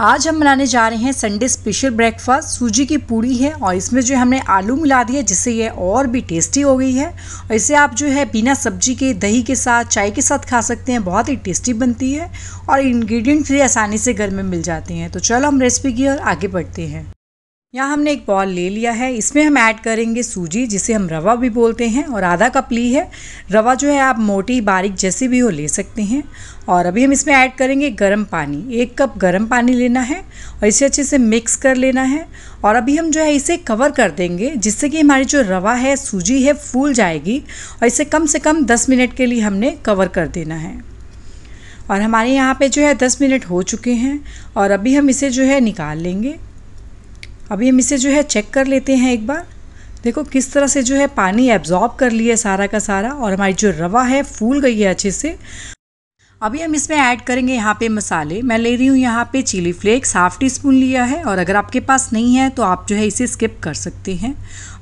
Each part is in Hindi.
आज हम बनाने जा रहे हैं संडे स्पेशल ब्रेकफास्ट सूजी की पूड़ी है और इसमें जो है हमने आलू मिला दिया जिससे ये और भी टेस्टी हो गई है और इसे आप जो है बिना सब्जी के दही के साथ चाय के साथ खा सकते हैं बहुत ही टेस्टी बनती है और इन्ग्रीडियंट्स भी आसानी से घर में मिल जाते हैं तो चलो हम रेसिपी की ओर आगे बढ़ते हैं यहाँ हमने एक बॉल ले लिया है इसमें हम ऐड करेंगे सूजी जिसे हम रवा भी बोलते हैं और आधा कप ली है रवा जो है आप मोटी बारीक जैसी भी हो ले सकते हैं और अभी हम इसमें ऐड करेंगे गर्म पानी एक कप गर्म पानी लेना है और इसे अच्छे से मिक्स कर लेना है और अभी हम जो है इसे कवर कर देंगे जिससे कि हमारी जो रवा है सूजी है फूल जाएगी और इसे कम से कम दस मिनट के लिए हमने कवर कर देना है और हमारे यहाँ पे जो है दस मिनट हो चुके हैं और अभी हम इसे जो है निकाल लेंगे अभी हम इसे जो है चेक कर लेते हैं एक बार देखो किस तरह से जो है पानी एब्जॉर्ब कर लिया सारा का सारा और हमारी जो रवा है फूल गई है अच्छे से अभी हम इसमें ऐड करेंगे यहाँ पे मसाले मैं ले रही हूँ यहाँ पे chilli flakes half teaspoon लिया है और अगर आपके पास नहीं है तो आप जो है इसे स्किप कर सकते हैं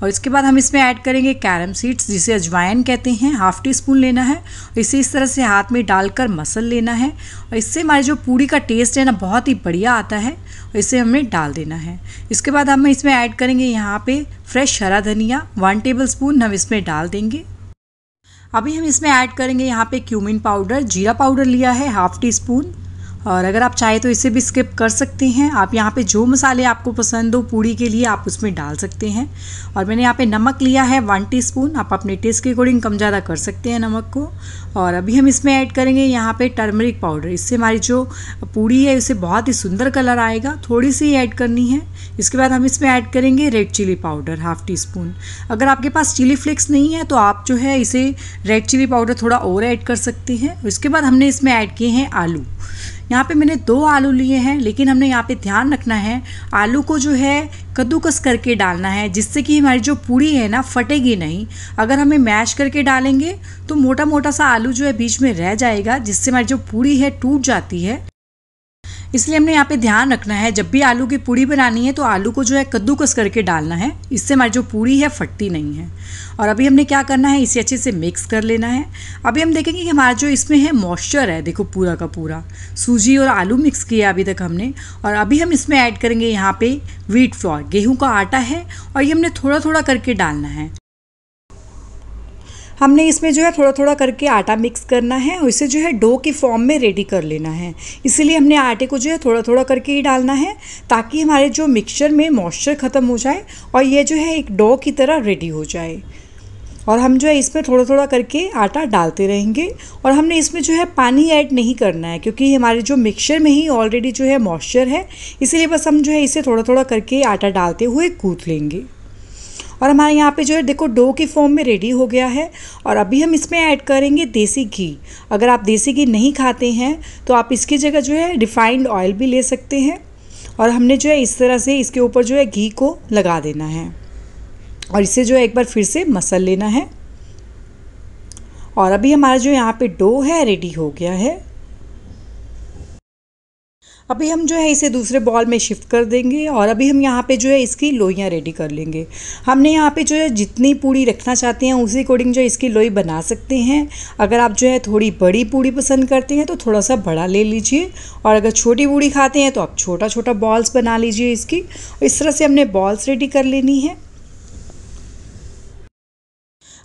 और इसके बाद हम इसमें ऐड करेंगे कैरम सीड्स जिसे अजवाइन कहते हैं हाफ़ टी स्पून लेना है और इसे इस तरह से हाथ में डालकर मसल लेना है और इससे हमारी जो पूड़ी का टेस्ट है ना बहुत ही बढ़िया आता है और इसे हमें डाल देना है इसके बाद हम इसमें ऐड करेंगे यहाँ पर फ्रेश हरा धनिया वन टेबल स्पून हम इसमें डाल देंगे अभी हम इसमें ऐड करेंगे यहाँ पे क्यूमिन पाउडर जीरा पाउडर लिया है हाफ टी स्पून और अगर आप चाहें तो इसे भी स्किप कर सकते हैं आप यहाँ पे जो मसाले आपको पसंद हो पूड़ी के लिए आप उसमें डाल सकते हैं और मैंने यहाँ पे नमक लिया है वन टीस्पून आप अपने टेस्ट के अकॉर्डिंग कम ज़्यादा कर सकते हैं नमक को और अभी हम इसमें ऐड करेंगे यहाँ पे टर्मरिक पाउडर इससे हमारी जो पूड़ी है इसे बहुत ही सुंदर कलर आएगा थोड़ी सी ऐड करनी है इसके बाद हम इसमें ऐड करेंगे red chilli powder half teaspoon अगर आपके पास चिली फ्लेक्स नहीं है तो आप जो है इसे रेड चिली पाउडर थोड़ा और ऐड कर सकते हैं उसके बाद हमने इसमें ऐड किए हैं आलू यहाँ पे मैंने दो आलू लिए हैं लेकिन हमने यहाँ पे ध्यान रखना है आलू को जो है कद्दूकस करके डालना है जिससे कि हमारी जो पूड़ी है ना फटेगी नहीं अगर हमें मैश करके डालेंगे तो मोटा मोटा सा आलू जो है बीच में रह जाएगा जिससे हमारी जो पूड़ी है टूट जाती है इसलिए हमने यहाँ पे ध्यान रखना है जब भी आलू की पूड़ी बनानी है तो आलू को जो है कद्दूकस करके डालना है इससे हमारी जो पूड़ी है फटती नहीं है और अभी हमने क्या करना है इसे अच्छे से मिक्स कर लेना है अभी हम देखेंगे कि हमारा जो इसमें है मॉइस्चर है देखो पूरा का पूरा सूजी और आलू मिक्स किया अभी तक हमने और अभी हम इसमें ऐड करेंगे यहाँ पे व्हीट फ्लोर गेहूँ का आटा है और ये हमने थोड़ा थोड़ा करके डालना है हमने इसमें जो है थोड़ा थोड़ा करके आटा मिक्स करना है और इसे जो है डो के फॉर्म में रेडी कर लेना है इसीलिए हमने आटे को जो है थोड़ा थोड़ा करके ही डालना है ताकि हमारे जो मिक्सचर में मॉइस्चर ख़त्म हो जाए और ये जो है एक डो की तरह रेडी हो जाए और हम जो है इसमें थोड़ा थोड़ा करके आटा डालते रहेंगे और हमने इसमें जो है पानी ऐड नहीं करना है क्योंकि हमारे जो मिक्सचर में ही ऑलरेडी जो है मॉइस्चर है इसीलिए बस हम जो है इसे थोड़ा थोड़ा करके आटा डालते हुए कूद लेंगे और हमारे यहाँ पे जो है देखो डो की फॉर्म में रेडी हो गया है और अभी हम इसमें ऐड करेंगे देसी घी अगर आप देसी घी नहीं खाते हैं तो आप इसकी जगह जो है रिफाइंड ऑयल भी ले सकते हैं और हमने जो है इस तरह से इसके ऊपर जो है घी को लगा देना है और इसे जो है एक बार फिर से मसल लेना है और अभी हमारा जो यहाँ पे डो है रेडी हो गया है अभी हम जो है इसे दूसरे बॉल में शिफ्ट कर देंगे और अभी हम यहाँ पे जो है इसकी लोइयाँ रेडी कर लेंगे हमने यहाँ पे जो है जितनी पूड़ी रखना चाहते हैं उसी अकॉर्डिंग जो है इसकी लोई बना सकते हैं अगर आप जो है थोड़ी बड़ी पूड़ी पसंद करते हैं तो थोड़ा सा बड़ा ले लीजिए और अगर छोटी पूड़ी खाते हैं तो आप छोटा छोटा बॉल्स बना लीजिए इसकी इस तरह से हमने बॉल्स रेडी कर लेनी है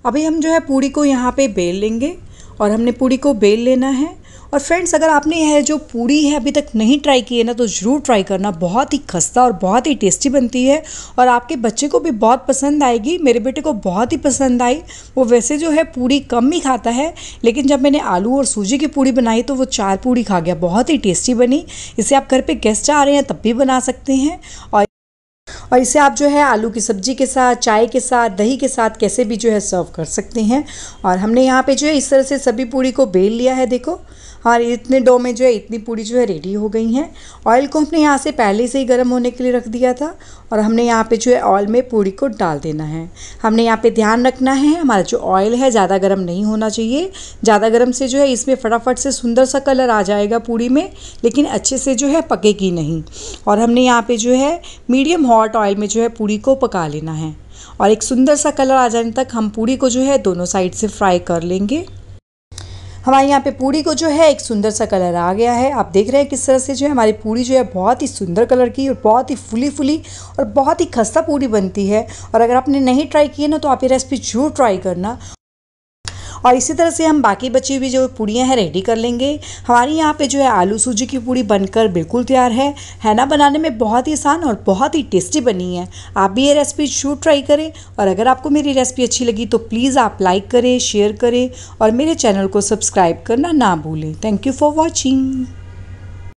अभी हम जो है पूड़ी को यहाँ पर बेल लेंगे और हमने पूड़ी को बेल लेना है और फ्रेंड्स अगर आपने यह जो पूरी है अभी तक नहीं ट्राई की है ना तो ज़रूर ट्राई करना बहुत ही खस्ता और बहुत ही टेस्टी बनती है और आपके बच्चे को भी बहुत पसंद आएगी मेरे बेटे को बहुत ही पसंद आई वो वैसे जो है पूरी कम ही खाता है लेकिन जब मैंने आलू और सूजी की पूड़ी बनाई तो वो चार पूड़ी खा गया बहुत ही टेस्टी बनी इसे आप घर पर गेस्ट आ रहे हैं तब भी बना सकते हैं और और इसे आप जो है आलू की सब्जी के साथ चाय के साथ दही के साथ कैसे भी जो है सर्व कर सकते हैं और हमने यहाँ पे जो है इस तरह से सभी पूड़ी को बेल लिया है देखो और इतने डो में जो है इतनी पूड़ी जो है रेडी हो गई हैं ऑयल को हमने यहाँ से पहले से ही गर्म होने के लिए रख दिया था और हमने यहाँ पे जो है ऑयल में पूड़ी को डाल देना है हमने यहाँ पे ध्यान रखना है हमारा जो ऑयल है ज़्यादा गर्म नहीं होना चाहिए ज़्यादा गर्म से जो है इसमें फटाफट से सुंदर सा कलर आ जाएगा पूड़ी में लेकिन अच्छे से जो है पकेगी नहीं और हमने यहाँ पर जो है मीडियम हॉट ऑयल में जो है पूड़ी को पका लेना है और एक सुंदर सा कलर आ जाने तक हम पूड़ी को जो है दोनों साइड से फ्राई कर लेंगे हमारे यहाँ पे पूड़ी को जो है एक सुंदर सा कलर आ गया है आप देख रहे हैं किस तरह से जो है हमारी पूड़ी जो है बहुत ही सुंदर कलर की और बहुत ही फुली फुली और बहुत ही खस्ता पूड़ी बनती है और अगर आपने नहीं ट्राई की है ना तो आप ये रेसिपी जरूर ट्राई करना और इसी तरह से हम बाकी बची हुई जो पूड़ियाँ हैं रेडी कर लेंगे हमारी यहाँ पे जो है आलू सूजी की पूड़ी बनकर बिल्कुल तैयार है है ना बनाने में बहुत ही आसान और बहुत ही टेस्टी बनी है आप भी ये रेसिपी शूट ट्राई करें और अगर आपको मेरी रेसिपी अच्छी लगी तो प्लीज़ आप लाइक करें शेयर करें और मेरे चैनल को सब्सक्राइब करना ना भूलें थैंक यू फॉर वॉचिंग